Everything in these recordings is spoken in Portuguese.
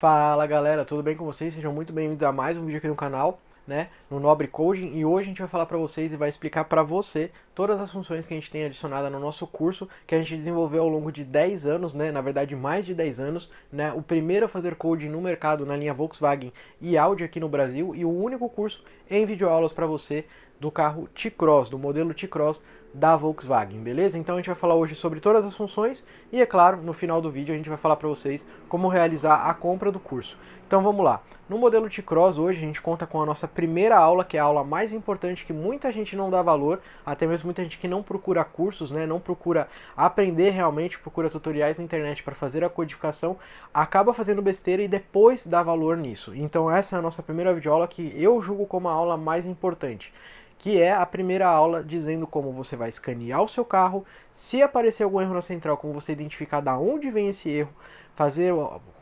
Fala galera, tudo bem com vocês? Sejam muito bem-vindos a mais um vídeo aqui no canal, né, no Nobre Coding, e hoje a gente vai falar para vocês e vai explicar para você todas as funções que a gente tem adicionada no nosso curso, que a gente desenvolveu ao longo de 10 anos, né, na verdade mais de 10 anos, né, o primeiro a fazer coding no mercado na linha Volkswagen e Audi aqui no Brasil, e o único curso em videoaulas para você do carro T-Cross, do modelo T-Cross da Volkswagen, beleza? Então a gente vai falar hoje sobre todas as funções e, é claro, no final do vídeo a gente vai falar para vocês como realizar a compra do curso. Então vamos lá. No modelo T-Cross hoje a gente conta com a nossa primeira aula, que é a aula mais importante que muita gente não dá valor, até mesmo muita gente que não procura cursos, né, não procura aprender realmente, procura tutoriais na internet para fazer a codificação, acaba fazendo besteira e depois dá valor nisso. Então essa é a nossa primeira videoaula que eu julgo como a aula mais importante que é a primeira aula dizendo como você vai escanear o seu carro, se aparecer algum erro na central, como você identificar da onde vem esse erro, fazer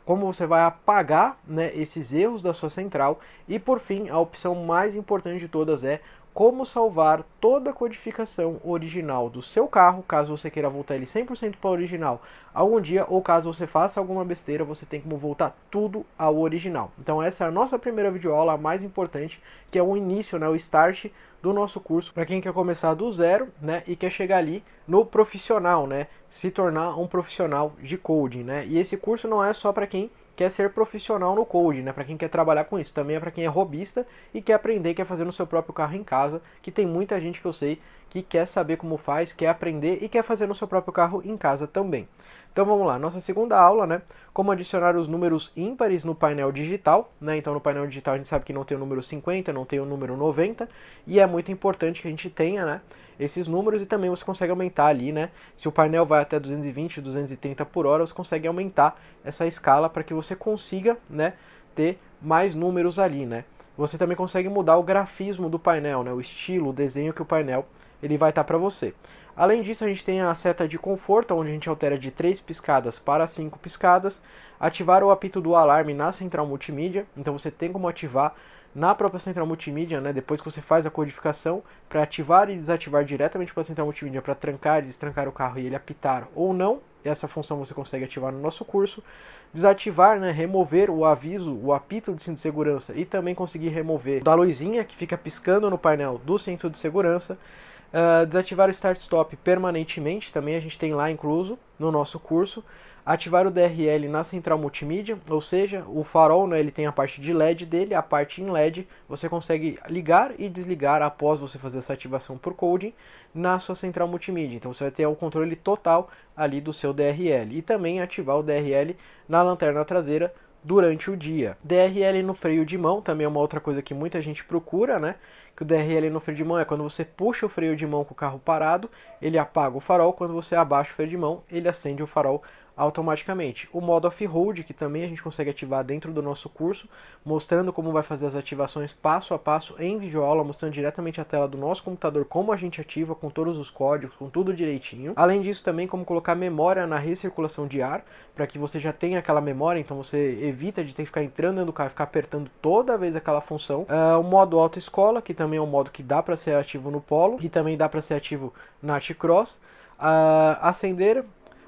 como você vai apagar né, esses erros da sua central e por fim a opção mais importante de todas é como salvar toda a codificação original do seu carro, caso você queira voltar ele 100% para o original algum dia, ou caso você faça alguma besteira, você tem como voltar tudo ao original. Então essa é a nossa primeira videoaula, a mais importante, que é o início, né, o start do nosso curso, para quem quer começar do zero, né, e quer chegar ali no profissional, né, se tornar um profissional de coding, né. E esse curso não é só para quem quer ser profissional no code, né? Para quem quer trabalhar com isso, também é para quem é robista e quer aprender, quer fazer no seu próprio carro em casa, que tem muita gente que eu sei que quer saber como faz, quer aprender e quer fazer no seu próprio carro em casa também. Então vamos lá, nossa segunda aula, né? Como adicionar os números ímpares no painel digital, né? Então no painel digital a gente sabe que não tem o número 50, não tem o número 90, e é muito importante que a gente tenha, né? Esses números e também você consegue aumentar ali, né? Se o painel vai até 220, 230 por hora, você consegue aumentar essa escala para que você consiga, né? Ter mais números ali, né? Você também consegue mudar o grafismo do painel, né? O estilo, o desenho que o painel ele vai estar tá para você. Além disso, a gente tem a seta de conforto, onde a gente altera de 3 piscadas para 5 piscadas. Ativar o apito do alarme na central multimídia, então você tem como ativar na própria central multimídia, né, depois que você faz a codificação, para ativar e desativar diretamente para a central multimídia, para trancar e destrancar o carro e ele apitar ou não. Essa função você consegue ativar no nosso curso. Desativar, né, remover o aviso, o apito do cinto de segurança e também conseguir remover da luzinha que fica piscando no painel do cinto de segurança Uh, desativar o Start Stop permanentemente, também a gente tem lá incluso no nosso curso. Ativar o DRL na central multimídia, ou seja, o farol né, ele tem a parte de LED dele, a parte em LED você consegue ligar e desligar após você fazer essa ativação por coding na sua central multimídia. Então você vai ter o controle total ali do seu DRL e também ativar o DRL na lanterna traseira durante o dia. DRL no freio de mão também é uma outra coisa que muita gente procura, né? Que o DRL no freio de mão é quando você puxa o freio de mão com o carro parado, ele apaga o farol, quando você abaixa o freio de mão, ele acende o farol automaticamente. O modo off-road, que também a gente consegue ativar dentro do nosso curso, mostrando como vai fazer as ativações passo a passo em videoaula, mostrando diretamente a tela do nosso computador como a gente ativa, com todos os códigos, com tudo direitinho. Além disso, também como colocar memória na recirculação de ar, para que você já tenha aquela memória, então você evita de ter que ficar entrando no carro carro, ficar apertando toda vez aquela função. Uh, o modo autoescola, que também é um modo que dá para ser ativo no polo e também dá para ser ativo na T-Cross. Uh, acender,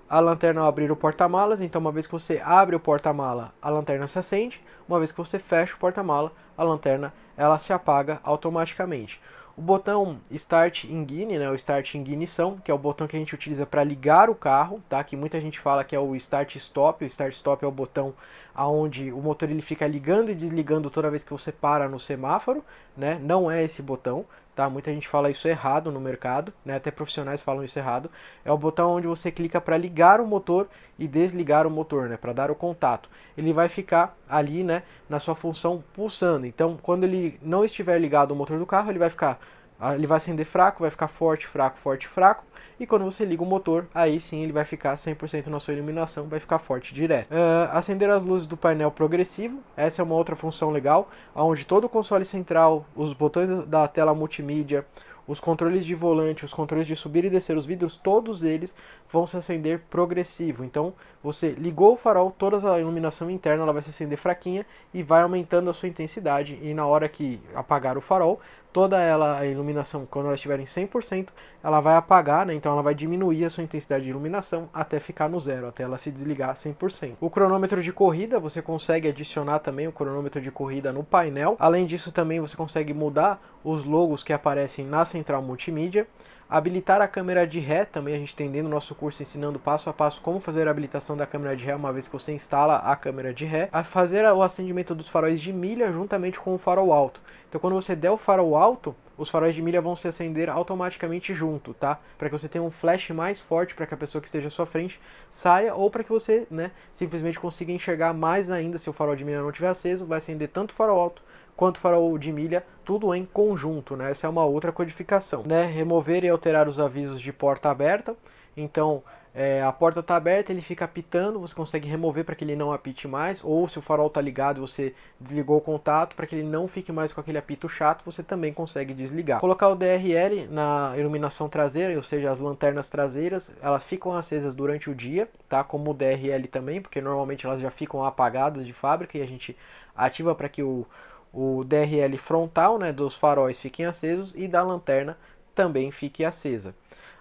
a lanterna ao abrir o porta-malas, então uma vez que você abre o porta-mala, a lanterna se acende, uma vez que você fecha o porta-mala, a lanterna ela se apaga automaticamente. O botão Start Engine, né, o Start Ignição, que é o botão que a gente utiliza para ligar o carro, tá? Que muita gente fala que é o Start Stop, o Start Stop é o botão aonde o motor ele fica ligando e desligando toda vez que você para no semáforo, né? Não é esse botão, tá? Muita gente fala isso errado no mercado, né? Até profissionais falam isso errado. É o botão onde você clica para ligar o motor e desligar o motor, né? Para dar o contato. Ele vai ficar ali, né? Na sua função pulsando. Então, quando ele não estiver ligado o motor do carro, ele vai ficar ah, ele vai acender fraco, vai ficar forte, fraco, forte, fraco. E quando você liga o motor, aí sim ele vai ficar 100% na sua iluminação, vai ficar forte direto. Uh, acender as luzes do painel progressivo, essa é uma outra função legal, onde todo o console central, os botões da tela multimídia, os controles de volante, os controles de subir e descer os vidros, todos eles vão se acender progressivo. Então, você ligou o farol, toda a iluminação interna ela vai se acender fraquinha e vai aumentando a sua intensidade. E na hora que apagar o farol, toda ela a iluminação, quando ela estiver em 100%, ela vai apagar, né? Então ela vai diminuir a sua intensidade de iluminação até ficar no zero, até ela se desligar 100%. O cronômetro de corrida, você consegue adicionar também o cronômetro de corrida no painel. Além disso, também você consegue mudar os logos que aparecem na central multimídia. Habilitar a câmera de ré, também a gente tem dentro do nosso curso ensinando passo a passo como fazer a habilitação da câmera de ré uma vez que você instala a câmera de ré. A fazer o acendimento dos faróis de milha juntamente com o farol alto. Então quando você der o farol alto, os faróis de milha vão se acender automaticamente junto, tá? Para que você tenha um flash mais forte para que a pessoa que esteja à sua frente saia ou para que você, né, simplesmente consiga enxergar mais ainda se o farol de milha não estiver aceso, vai acender tanto o farol alto quanto farol de milha, tudo em conjunto, né? Essa é uma outra codificação, né? Remover e alterar os avisos de porta aberta. Então, é, a porta está aberta, ele fica apitando, você consegue remover para que ele não apite mais, ou se o farol está ligado, você desligou o contato para que ele não fique mais com aquele apito chato, você também consegue desligar. Colocar o DRL na iluminação traseira, ou seja, as lanternas traseiras, elas ficam acesas durante o dia, tá? Como o DRL também, porque normalmente elas já ficam apagadas de fábrica e a gente ativa para que o o DRL frontal né, dos faróis fiquem acesos e da lanterna também fique acesa.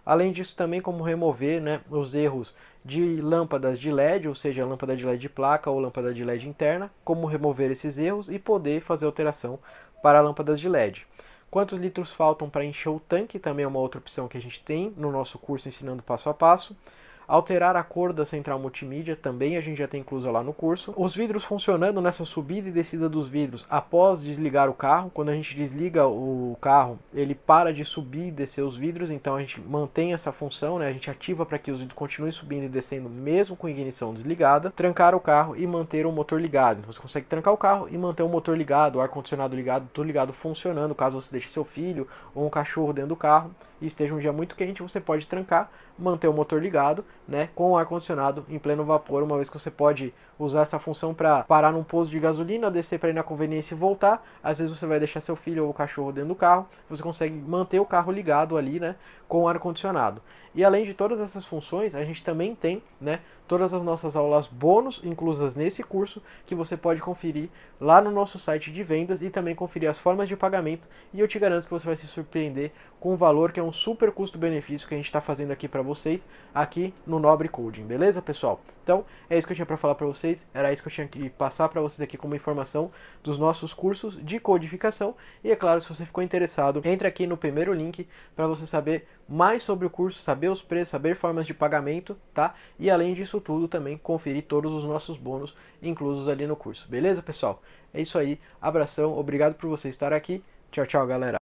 Além disso, também como remover né, os erros de lâmpadas de LED, ou seja, lâmpada de LED de placa ou lâmpada de LED interna, como remover esses erros e poder fazer alteração para lâmpadas de LED. Quantos litros faltam para encher o tanque também é uma outra opção que a gente tem no nosso curso ensinando passo a passo alterar a cor da central multimídia, também a gente já tem inclusa lá no curso. Os vidros funcionando nessa subida e descida dos vidros após desligar o carro, quando a gente desliga o carro, ele para de subir e descer os vidros, então a gente mantém essa função, né? a gente ativa para que os vidros continuem subindo e descendo mesmo com a ignição desligada, trancar o carro e manter o motor ligado. você consegue trancar o carro e manter o motor ligado, o ar-condicionado ligado, tudo ligado funcionando, caso você deixe seu filho ou um cachorro dentro do carro e esteja um dia muito quente, você pode trancar manter o motor ligado, né, com o ar condicionado em pleno vapor, uma vez que você pode usar essa função para parar num posto de gasolina, descer para ir na conveniência e voltar. Às vezes você vai deixar seu filho ou o cachorro dentro do carro, você consegue manter o carro ligado ali, né, com o ar condicionado. E além de todas essas funções, a gente também tem, né, todas as nossas aulas bônus inclusas nesse curso, que você pode conferir lá no nosso site de vendas e também conferir as formas de pagamento. E eu te garanto que você vai se surpreender com o valor que é um super custo-benefício que a gente está fazendo aqui para vocês, aqui no Nobre Coding, beleza, pessoal? Então, é isso que eu tinha para falar para vocês, era isso que eu tinha que passar para vocês aqui como informação dos nossos cursos de codificação. E é claro, se você ficou interessado, entre aqui no primeiro link para você saber mais sobre o curso, saber os preços, saber formas de pagamento, tá? E além disso tudo, também conferir todos os nossos bônus inclusos ali no curso. Beleza, pessoal? É isso aí. Abração, obrigado por você estar aqui. Tchau, tchau, galera.